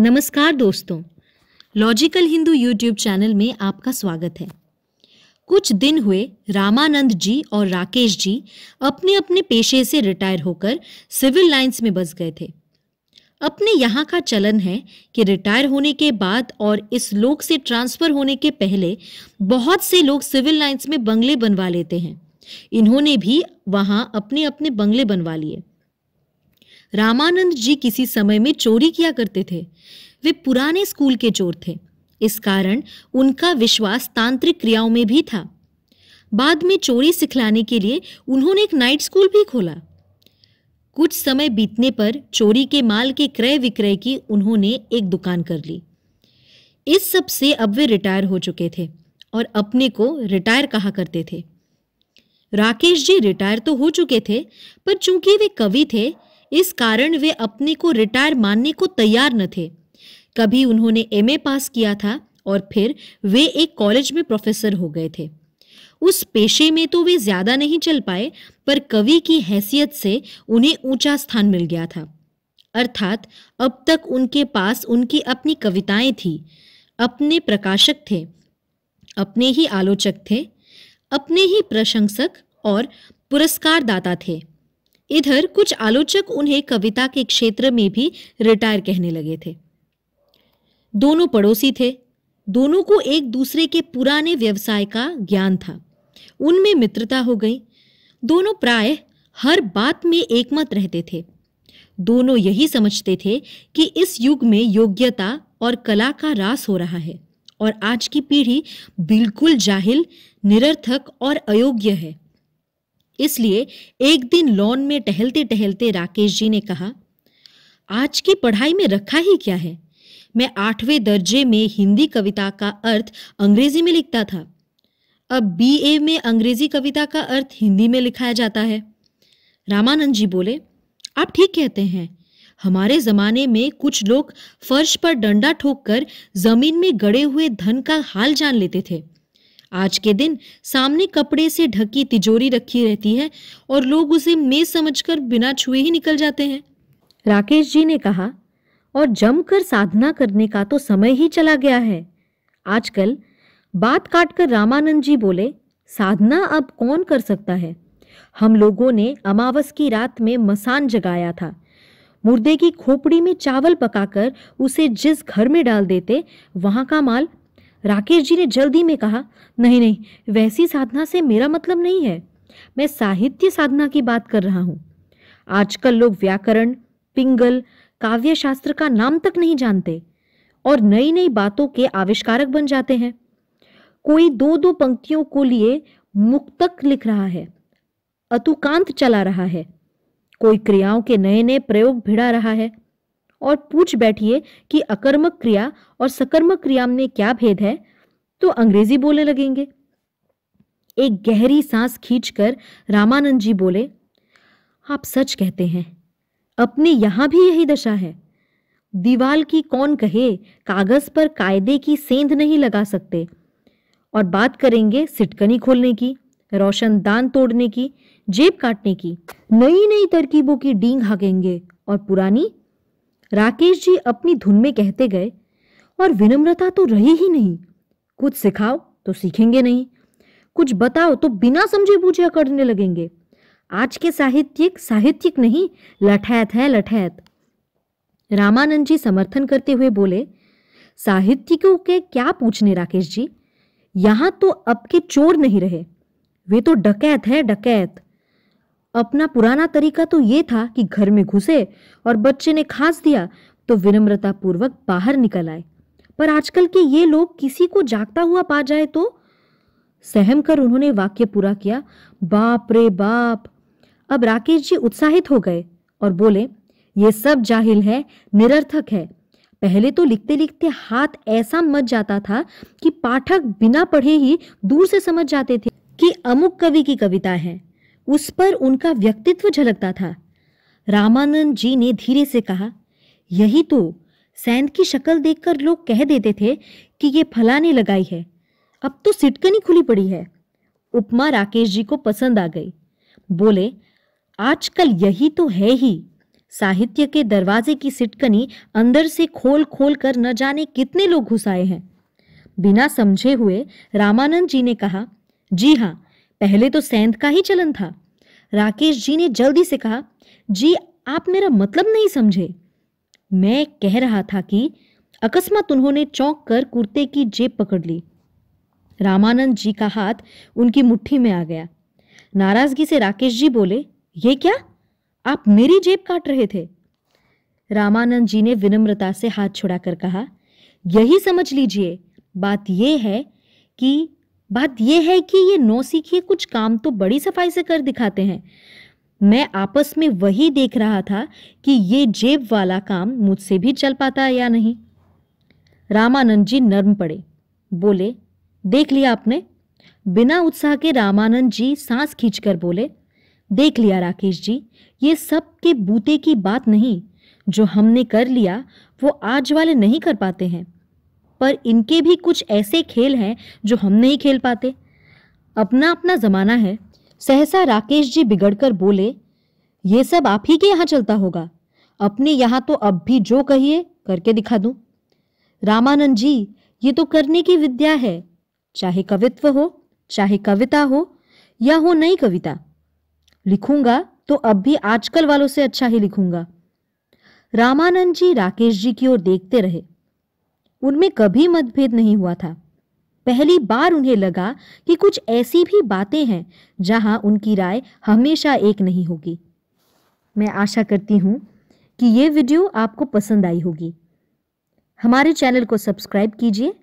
नमस्कार दोस्तों logical Hindu YouTube channel में आपका स्वागत है कुछ दिन हुए रामानंद जी और राकेश जी अपने अपने पेशे से रिटायर होकर सिविल लाइंस में बस गए थे अपने यहाँ का चलन है कि रिटायर होने के बाद और इस लोक से ट्रांसफ़र होने के पहले बहुत से लोग सिविल लाइंस में बंगले बनवा लेते हैं इन्होंने भी वहाँ अपने अपने बंगले बनवा लिए रामानंद जी किसी समय में चोरी किया करते थे वे पुराने स्कूल के चोर थे इस कारण उनका विश्वास तांत्रिक क्रियाओं में भी था बाद में चोरी सिखलाने के लिए उन्होंने एक नाइट स्कूल भी खोला कुछ समय बीतने पर चोरी के माल के क्रय विक्रय की उन्होंने एक दुकान कर ली इस सब से अब वे रिटायर हो चुके थे और अपने को रिटायर कहा करते थे राकेश जी रिटायर तो हो चुके थे पर चूंकि वे कवि थे इस कारण वे अपने को रिटायर मानने को तैयार न थे कभी उन्होंने एम पास किया था और फिर वे एक कॉलेज में प्रोफेसर हो गए थे उस पेशे में तो वे ज्यादा नहीं चल पाए पर कवि की हैसियत से उन्हें ऊंचा स्थान मिल गया था अर्थात अब तक उनके पास उनकी अपनी कविताएं थी अपने प्रकाशक थे अपने ही आलोचक थे अपने ही प्रशंसक और पुरस्कारदाता थे इधर कुछ आलोचक उन्हें कविता के क्षेत्र में भी रिटायर कहने लगे थे दोनों पड़ोसी थे दोनों को एक दूसरे के पुराने व्यवसाय का ज्ञान था उनमें मित्रता हो गई दोनों प्राय हर बात में एकमत रहते थे दोनों यही समझते थे कि इस युग में योग्यता और कला का रास हो रहा है और आज की पीढ़ी बिल्कुल जाहिल निरर्थक और अयोग्य है इसलिए एक दिन लॉन में टहलते टहलते राकेश जी ने कहा आज की पढ़ाई में रखा ही क्या है मैं आठवें दर्जे में हिंदी कविता का अर्थ अंग्रेजी में लिखता था अब बी ए में अंग्रेजी कविता का अर्थ हिंदी में लिखाया जाता है रामानंद जी बोले आप ठीक कहते हैं हमारे ज़माने में कुछ लोग फर्श पर डंडा ठोक कर जमीन में गड़े हुए धन का हाल जान लेते थे आज के दिन सामने कपड़े से ढकी तिजोरी रखी रहती है और लोग उसे मेज समझकर बिना छुए ही निकल जाते हैं राकेश जी ने कहा और जमकर साधना करने का तो समय ही चला गया है आजकल बात काटकर रामानंद जी बोले साधना अब कौन कर सकता है हम लोगों ने अमावस की रात में मसान जगाया था मुर्दे की खोपड़ी में चावल पकाकर उसे जिस घर में डाल देते वहाँ का माल राकेश जी ने जल्दी में कहा नहीं नहीं वैसी साधना से मेरा मतलब नहीं है मैं साहित्य साधना की बात कर रहा हूँ आजकल लोग व्याकरण पिंगल काव्य शास्त्र का नाम तक नहीं जानते और नई नई बातों के आविष्कारक बन जाते हैं कोई दो दो पंक्तियों को लिए मुक्तक लिख रहा है अतुकांत चला रहा है कोई क्रियाओं के नए नए प्रयोग भिड़ा रहा है और पूछ बैठिए कि अकर्मक क्रिया और सकर्मक क्रिया में क्या भेद है तो अंग्रेजी बोलने लगेंगे एक गहरी सांस खींचकर रामानंद जी बोले आप सच कहते हैं अपने यहां भी यही दशा है दीवाल की कौन कहे कागज पर कायदे की सेंध नहीं लगा सकते और बात करेंगे सिटकनी खोलने की रोशन दान तोड़ने की जेब काटने की नई नई तरकीबों की डींग हाकेंगे और पुरानी राकेश जी अपनी धुन में कहते गए और विनम्रता तो रही ही नहीं कुछ सिखाओ तो सीखेंगे नहीं कुछ बताओ तो बिना समझे बूझे करने लगेंगे आज के साहित्यिक साहित्यिक नहीं लठैत है लठैत रामानंद जी समर्थन करते हुए बोले साहित्यिकों के क्या पूछने राकेश जी यहाँ तो अब के चोर नहीं रहे वे तो डकैत है डकैत अपना पुराना तरीका तो ये था कि घर में घुसे और बच्चे ने खांस दिया तो विनम्रता पूर्वक बाहर निकल आए पर आजकल के ये लोग किसी को जागता हुआ पा जाए तो सहम कर उन्होंने वाक्य पूरा किया बाप रे बाप अब राकेश जी उत्साहित हो गए और बोले ये सब जाहिल है निरर्थक है पहले तो लिखते लिखते हाथ ऐसा मच जाता था कि पाठक बिना पढ़े ही दूर से समझ जाते थे कि अमुक कवि की कविता है उस पर उनका व्यक्तित्व झलकता था रामानंद जी ने धीरे से कहा यही तो सैंद की शक्ल देखकर लोग कह देते थे कि ये फलाने लगाई है अब तो सिटकनी खुली पड़ी है उपमा राकेश जी को पसंद आ गई बोले आजकल यही तो है ही साहित्य के दरवाजे की सिटकनी अंदर से खोल खोल कर न जाने कितने लोग घुस आए हैं बिना समझे हुए रामानंद जी ने कहा जी हाँ पहले तो सैंध का ही चलन था राकेश जी ने जल्दी से कहा जी आप मेरा मतलब नहीं समझे मैं कह रहा था कि अकस्मात उन्होंने चौंक कर कुर्ते की जेब पकड़ ली रामानंद जी का हाथ उनकी मुट्ठी में आ गया नाराजगी से राकेश जी बोले ये क्या आप मेरी जेब काट रहे थे रामानंद जी ने विनम्रता से हाथ छुड़ाकर कहा यही समझ लीजिए बात यह है कि बात यह है कि ये नौ सीखिए कुछ काम तो बड़ी सफाई से कर दिखाते हैं मैं आपस में वही देख रहा था कि ये जेब वाला काम मुझसे भी चल पाता है या नहीं रामानंद जी नर्म पड़े बोले देख लिया आपने बिना उत्साह के रामानंद जी सांस खींचकर बोले देख लिया राकेश जी ये सब के बूते की बात नहीं जो हमने कर लिया वो आज वाले नहीं कर पाते हैं पर इनके भी कुछ ऐसे खेल हैं जो हम नहीं खेल पाते अपना अपना ज़माना है सहसा राकेश जी बिगड़कर बोले ये सब आप ही के यहाँ चलता होगा अपने यहाँ तो अब भी जो कहिए करके दिखा दू रामानंद जी ये तो करने की विद्या है चाहे कवित्व हो चाहे कविता हो या हो नई कविता लिखूंगा तो अब भी आजकल वालों से अच्छा ही लिखूंगा रामानंद जी राकेश जी की ओर देखते रहे उनमें कभी मतभेद नहीं हुआ था पहली बार उन्हें लगा कि कुछ ऐसी भी बातें हैं जहां उनकी राय हमेशा एक नहीं होगी मैं आशा करती हूं कि ये वीडियो आपको पसंद आई होगी हमारे चैनल को सब्सक्राइब कीजिए